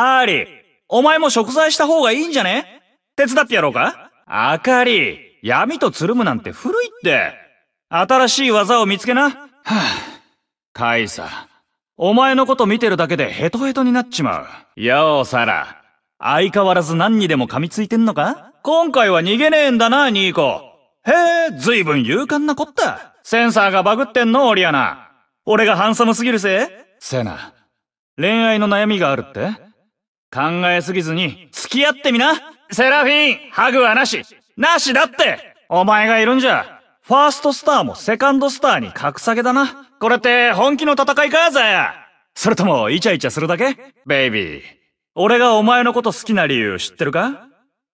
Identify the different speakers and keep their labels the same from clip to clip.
Speaker 1: アーリー、お前も食材した方がいいんじゃね手伝ってやろうかあかり、闇とつるむなんて古いって。新しい技を見つけな。はぁ、あ、カイサ、お前のこと見てるだけでヘトヘトになっちまう。よう、サラ。相変わらず何にでも噛みついてんのか今回は逃げねえんだな、ニーコ。へえ、ずいぶん勇敢なこった。センサーがバグってんの、オリアナ。俺がハンサムすぎるせセナ、恋愛の悩みがあるって考えすぎずに付き合ってみなセラフィンハグはなしなしだってお前がいるんじゃファーストスターもセカンドスターに格下げだなこれって本気の戦いかザヤそれともイチャイチャするだけベイビー俺がお前のこと好きな理由知ってるか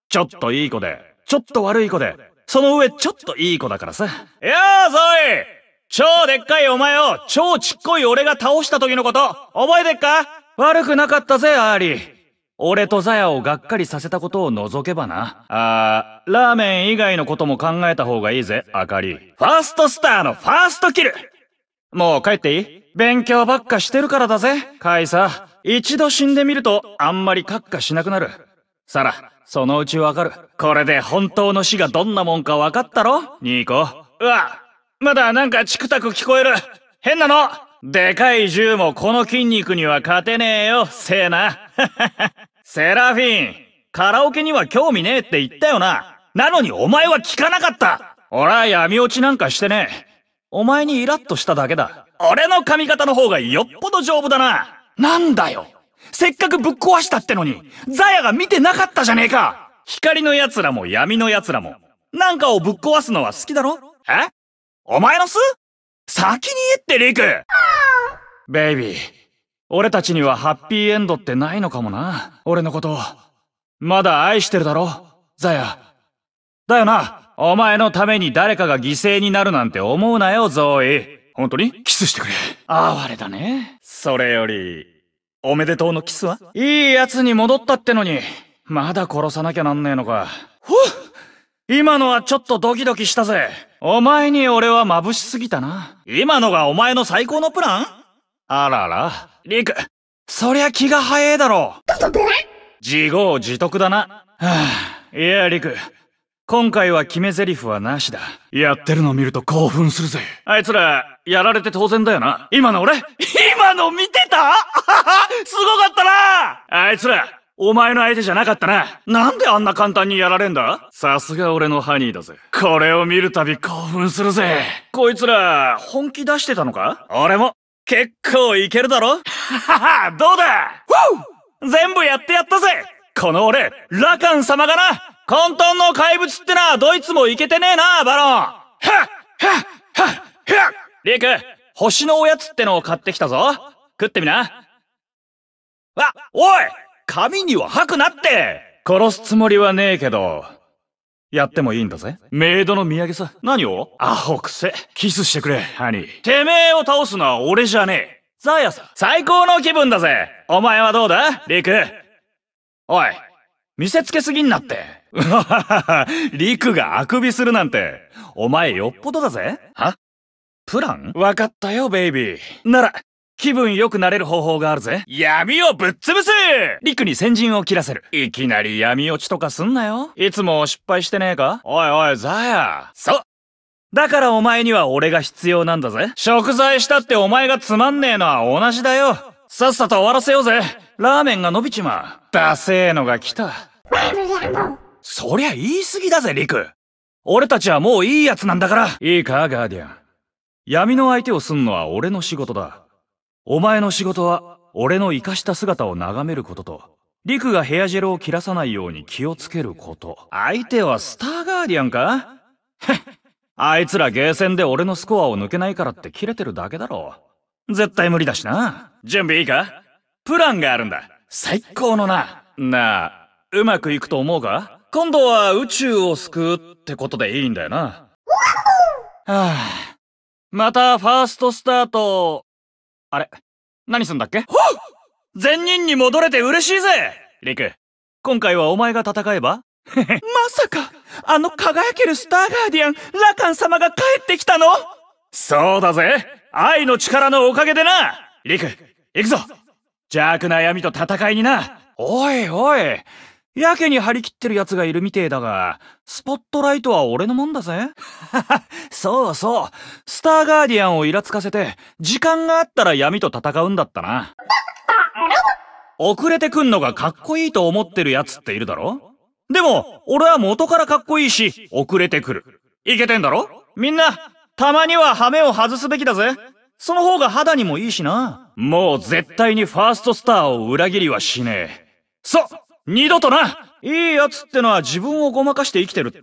Speaker 1: ちょっといい子でちょっと悪い子でその上ちょっといい子だからさやあ、ゾイ超でっかいお前を超ちっこい俺が倒した時のこと覚えてっか悪くなかったぜアーリー俺とザヤをがっかりさせたことを除けばな。あー、ラーメン以外のことも考えた方がいいぜ、あかり。ファーストスターのファーストキルもう帰っていい勉強ばっかしてるからだぜ、カイサ。一度死んでみると、あんまり閣下しなくなる。サラ、そのうちわかる。これで本当の死がどんなもんかわかったろニーコ。うわ、まだなんかチクタク聞こえる。変なのでかい銃もこの筋肉には勝てねえよ、せえな。セラフィン、カラオケには興味ねえって言ったよな。なのにお前は聞かなかった俺は闇落ちなんかしてねえ。お前にイラッとしただけだ。俺の髪型の方がよっぽど丈夫だな。なんだよ。せっかくぶっ壊したってのに、ザヤが見てなかったじゃねえか。光の奴らも闇の奴らも、なんかをぶっ壊すのは好きだろえお前の巣先に言って、リクベイビー。俺たちにはハッピーエンドってないのかもな。俺のこと。まだ愛してるだろザヤ。だよな。お前のために誰かが犠牲になるなんて思うなよ、ゾーイ。本当にキスしてくれ。哀れだね。それより、おめでとうのキスはいい奴に戻ったってのに、まだ殺さなきゃなんねえのか。ほっ今のはちょっとドキドキしたぜ。お前に俺は眩しすぎたな。今のがお前の最高のプランあらら、リク、そりゃ気が早えだろう。自業自得だな。はあ、いや、リク、今回は決め台詞はなしだ。やってるの見ると興奮するぜ。あいつら、やられて当然だよな。今の俺、今の見てたすごかったなあいつら、お前の相手じゃなかったな。なんであんな簡単にやられんださすが俺のハニーだぜ。これを見るたび興奮するぜ。こいつら、本気出してたのか俺も、結構いけるだろはは どうだ全部やってやったぜこの俺、ラカン様がな混沌の怪物ってな、どいつもいけてねえな、バロンはっはっはっはっリク、星のおやつってのを買ってきたぞ食ってみなあ、おい髪には吐くなって殺すつもりはねえけど、やってもいいんだぜ。メイドの土産さ。何をアホくせ。キスしてくれ、ハニー。てめえを倒すのは俺じゃねえ。ザヤさん。最高の気分だぜ。お前はどうだリク。おい。見せつけすぎんなって。リクがあくびするなんて。お前よっぽどだぜ。はプランわかったよ、ベイビー。なら、気分良くなれる方法があるぜ。闇をぶっ潰せリクに先陣を切らせる。いきなり闇落ちとかすんなよ。いつも失敗してねえかおいおい、ザヤ。そうだからお前には俺が必要なんだぜ。食材したってお前がつまんねえのは同じだよ。さっさと終わらせようぜ。ラーメンが伸びちまう。ダセえのが来た。そりゃ言い過ぎだぜ、リク。俺たちはもういい奴なんだから。いいか、ガーディアン。闇の相手をすんのは俺の仕事だ。お前の仕事は俺の生かした姿を眺めることと陸がヘアジェルを切らさないように気をつけること相手はスターガーディアンかへっ あいつらゲーセンで俺のスコアを抜けないからってキレてるだけだろ絶対無理だしな準備いいかプランがあるんだ最高のななあうまくいくと思うか今度は宇宙を救うってことでいいんだよなはあまたファーストスタートあれ何すんだっけ善人に戻れて嬉しいぜリク、今回はお前が戦えば まさか、あの輝けるスターガーディアン、ラカン様が帰ってきたのそうだぜ愛の力のおかげでなリク、行くぞ邪悪な闇と戦いになおいおいやけに張り切ってる奴がいるみてえだが、スポットライトは俺のもんだぜ。そうそう。スターガーディアンをイラつかせて、時間があったら闇と戦うんだったな。遅れてくんのがかっこいいと思ってる奴っているだろでも、俺は元からかっこいいし、遅れてくる。いけてんだろみんな、たまには羽目を外すべきだぜ。その方が肌にもいいしな。もう絶対にファーストスターを裏切りはしねえ。そう二度とないい奴ってのは自分をごまかして生きてるって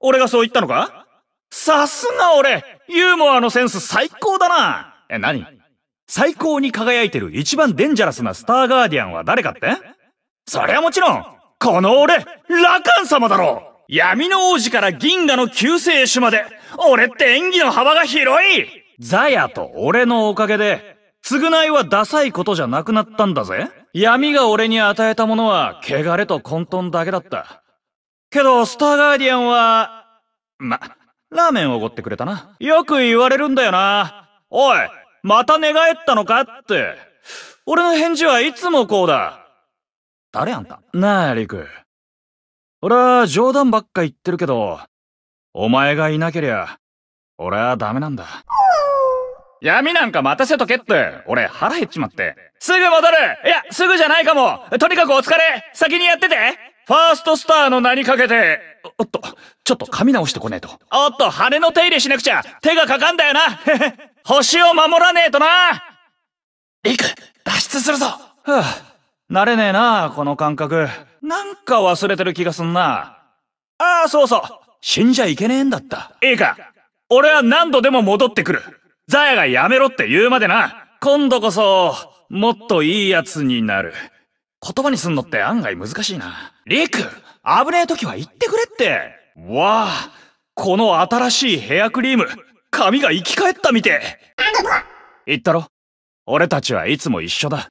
Speaker 1: 俺がそう言ったのかさすが俺ユーモアのセンス最高だなえ、何最高に輝いてる一番デンジャラスなスターガーディアンは誰かってそりゃもちろん、この俺、ラカン様だろ闇の王子から銀河の救世主まで、俺って演技の幅が広いザヤと俺のおかげで、償いはダサいことじゃなくなったんだぜ闇が俺に与えたものは汚れと混沌だけだったけどスターガーディアンはまラーメンおごってくれたなよく言われるんだよなおいまた寝返ったのかって俺の返事はいつもこうだ誰あんたなあリク俺は冗談ばっか言ってるけどお前がいなけりゃ俺はダメなんだ。闇なんか待たせとけって。俺腹減っちまって。すぐ戻るいや、すぐじゃないかもとにかくお疲れ先にやっててファーストスターの名にかけて。おっと、ちょっと髪直してこねえと。おっと、羽の手入れしなくちゃ手がかかんだよな 星を守らねえとなリク、脱出するぞはぁ、あ、慣れねえなこの感覚。なんか忘れてる気がすんな。ああ、そうそう。死んじゃいけねえんだった。いいか。俺は何度でも戻ってくる。ザヤがやめろって言うまでな。今度こそ、もっといいやつになる。言葉にすんのって案外難しいな。リク危ねえ時は言ってくれって。わあ、この新しいヘアクリーム、髪が生き返ったみて言ったろ俺たちはいつも一緒だ。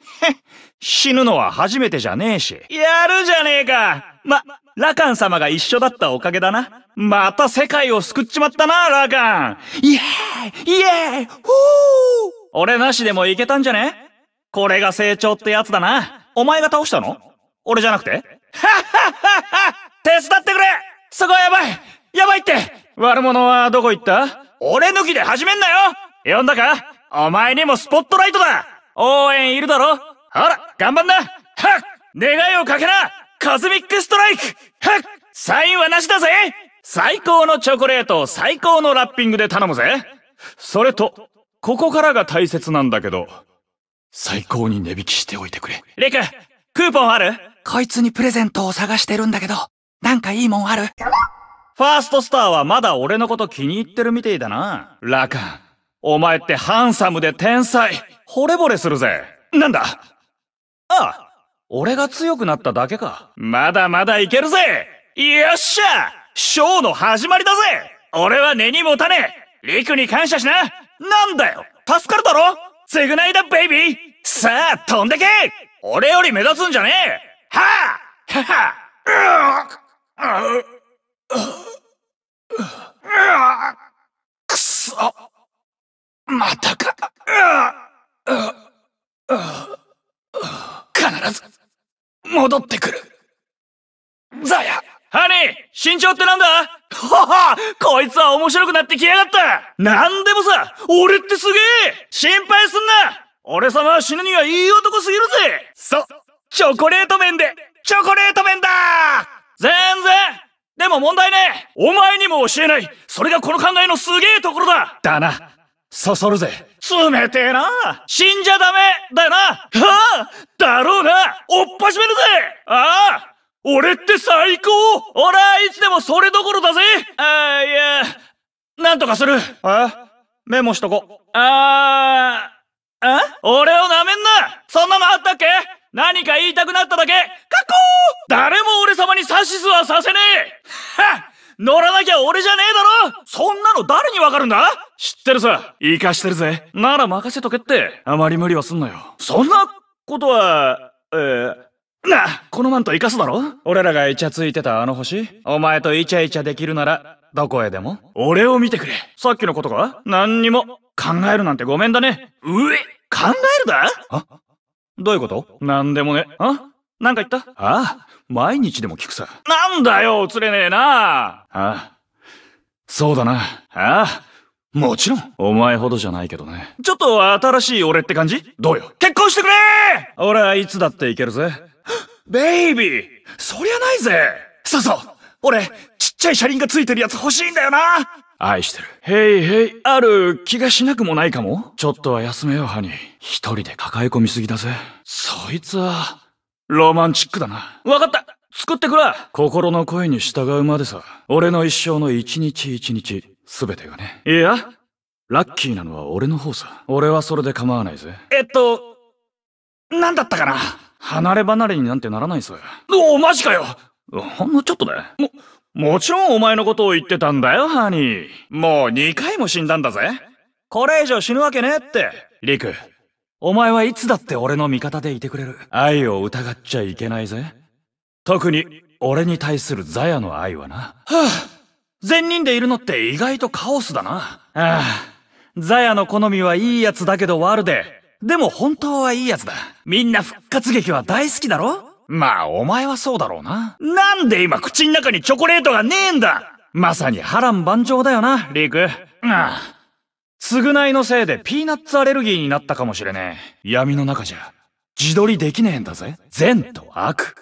Speaker 1: 死ぬのは初めてじゃねえし。やるじゃねえかま、ラカン様が一緒だったおかげだな。また世界を救っちまったな、ラカンイエーイイエーイふぅ俺なしでもいけたんじゃねこれが成長ってやつだな。お前が倒したの俺じゃなくてはっはっはっは手伝ってくれそこはやばいやばいって悪者はどこ行った俺抜きで始めんなよ呼んだかお前にもスポットライトだ応援いるだろほら、頑張んなはっ願いをかけなカズミックストライクはっサインはなしだぜ最高のチョコレートを最高のラッピングで頼むぜ。それと、ここからが大切なんだけど、最高に値引きしておいてくれ。リク、クーポンあるこいつにプレゼントを探してるんだけど、なんかいいもんあるファーストスターはまだ俺のこと気に入ってるみてえだな。ラカン、お前ってハンサムで天才。惚れ惚れするぜ。なんだああ、俺が強くなっただけか。まだまだいけるぜよっしゃショーの始まりだぜ俺は根に持たねえリクに感謝しななんだよ助かるだろ償いだベイビーさあ飛んでけ俺より目立つんじゃねえはあはくそまたか必ず戻ってくるザヤハニー身長ってなんだはは こいつは面白くなってきやがったなんでもさ俺ってすげえ心配すんな俺様は死ぬにはいい男すぎるぜそ、チョコレート麺で、チョコレート麺だ全然でも問題ねお前にも教えないそれがこの考えのすげえところだだな。そそるぜ。冷てえな死んじゃダメだよなはあだろうなおっぱしめるぜああ俺って最高俺はいつでもそれどころだぜああ、いや、なんとかする。えメモしとこ。ああ、あ俺を舐めんなそんなのあったっけ何か言いたくなっただけかっこー誰も俺様に指図はさせねえはっ乗らなきゃ俺じゃねえだろそんなの誰にわかるんだ知ってるさ。生かしてるぜ。なら任せとけって。あまり無理はすんなよ。そんなことは、えー、なあ、このマント生かすだろ俺らがイチャついてたあの星お前とイチャイチャできるなら、どこへでも俺を見てくれ。さっきのことか何にも。考えるなんてごめんだね。うえ考えるだあどういうこと何でもね。あなんか言ったああ、毎日でも聞くさ。なんだよ、映れねえなああ、そうだな。ああ、もちろん、お前ほどじゃないけどね。ちょっと新しい俺って感じどうよ結婚してくれ俺はいつだっていけるぜ。ベイビーそりゃないぜそうそう俺、ちっちゃい車輪がついてるやつ欲しいんだよな愛してる。へいへい、ある気がしなくもないかもちょっとは休めよハニー。一人で抱え込みすぎだぜ。そいつは、ロマンチックだな。わかった作ってくれ心の声に従うまでさ。俺の一生の一日一日、すべてがね。いや、ラッキーなのは俺の方さ。俺はそれで構わないぜ。えっと、なんだったかな離れ離れになんてならないぞ。おお、マジかよほんのちょっとだ。も、もちろんお前のことを言ってたんだよ、ハニー。もう2回も死んだんだぜ。これ以上死ぬわけねえって。リク、お前はいつだって俺の味方でいてくれる。愛を疑っちゃいけないぜ。特に、俺に対するザヤの愛はな。はぁ、あ、善人でいるのって意外とカオスだな。ああ、ザヤの好みはいいやつだけど悪で、でも本当はいいやつだ。みんな復活劇は大好きだろまあ、お前はそうだろうな。なんで今口の中にチョコレートがねえんだまさに波乱万丈だよな、リーク。ああ。償いのせいでピーナッツアレルギーになったかもしれねえ。闇の中じゃ、自撮りできねえんだぜ。善と悪。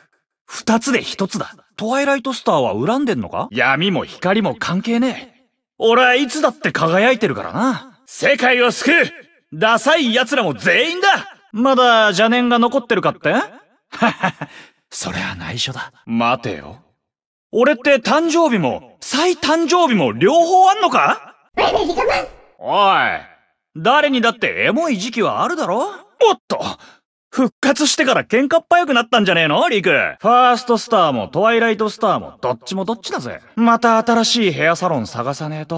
Speaker 1: 二つで一つだ。トワイライトスターは恨んでんのか闇も光も関係ねえ。俺はいつだって輝いてるからな。世界を救うダサい奴らも全員だまだ邪念が残ってるかってはは それは内緒だ。待てよ。俺って誕生日も、再誕生日も両方あんのかおい。誰にだってエモい時期はあるだろおっと復活してから喧嘩っ早くなったんじゃねえのリク。ファーストスターもトワイライトスターもどっちもどっちだぜ。また新しいヘアサロン探さねえと。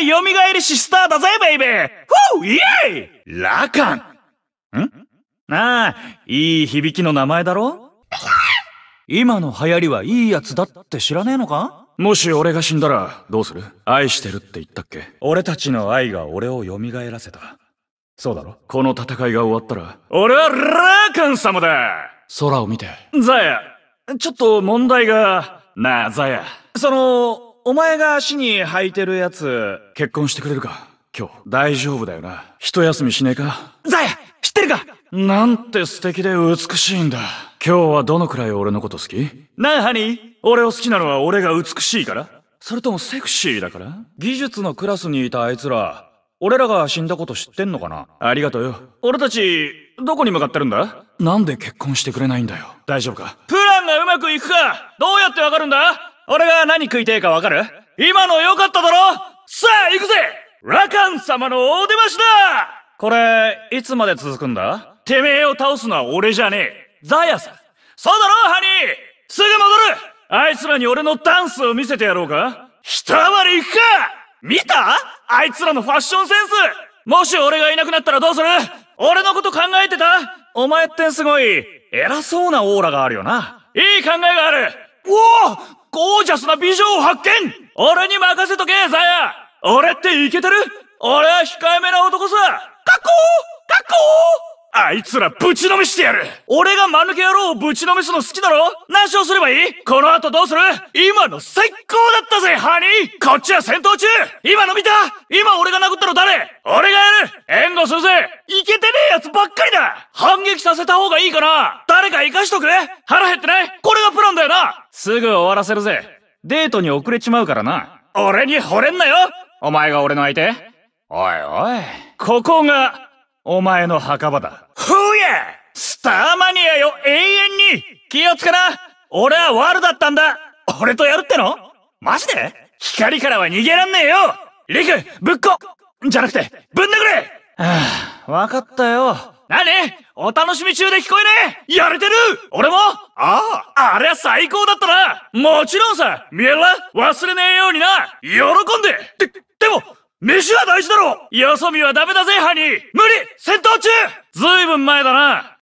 Speaker 1: 俺、蘇りしスターだぜ、ベイビーフーイエイラカンんああ、いい響きの名前だろ今の流行りはいいやつだって知らねえのかもし俺が死んだらどうする愛してるって言ったっけ俺たちの愛が俺を蘇らせた。そうだろこの戦いが終わったら、俺はラーカン様だ空を見て。ザヤ、ちょっと問題が、なあ、ザヤ。その、お前が足に履いてるやつ、結婚してくれるか今日、大丈夫だよな。一休みしねえかザヤ知ってるかなんて素敵で美しいんだ。今日はどのくらい俺のこと好きなあ、ハニー俺を好きなのは俺が美しいからそれともセクシーだから技術のクラスにいたあいつら、俺らが死んだこと知ってんのかなありがとうよ。俺たち、どこに向かってるんだなんで結婚してくれないんだよ。大丈夫かプランがうまくいくかどうやってわかるんだ俺が何食いてえかわかる今の良かっただろさあ行くぜラカン様のお出ましだこれ、いつまで続くんだてめえを倒すのは俺じゃねえ。ザヤさん。そうだろ、ハニーすぐ戻るあいつらに俺のダンスを見せてやろうかひたまり行くか見たあいつらのファッションセンスもし俺がいなくなったらどうする俺のこと考えてたお前ってすごい、偉そうなオーラがあるよな。いい考えがあるおおゴージャスな美女を発見俺に任せとけ、ザヤ俺ってイケてる俺は控えめな男さかっこーかっこーあいつらぶちのめしてやる俺が間抜け野郎をぶちのめすの好きだろ何勝すればいいこの後どうする今の最高だったぜ、ハニーこっちは戦闘中今の見た今俺が殴ったの誰俺がやる援護するぜいけてねえやつばっかりだ反撃させた方がいいかな誰か生かしとく腹減ってないこれがプランだよなすぐ終わらせるぜ。デートに遅れちまうからな。俺に惚れんなよお前が俺の相手おいおい。ここがお前の墓場だ。ほうやスターマニアよ、永遠に気をつけな俺はワルだったんだ俺とやるってのマジで光からは逃げらんねえよリク、ぶっこじゃなくて、ぶん殴れはぁ、あ、わかったよ。なにお楽しみ中で聞こえねえやれてる俺もあああれは最高だったなもちろんさ見えラ忘れねえようにな喜んでで、でも飯は大事だろよそ見はダメだぜ、ハニー無理戦闘中ずいぶん前だな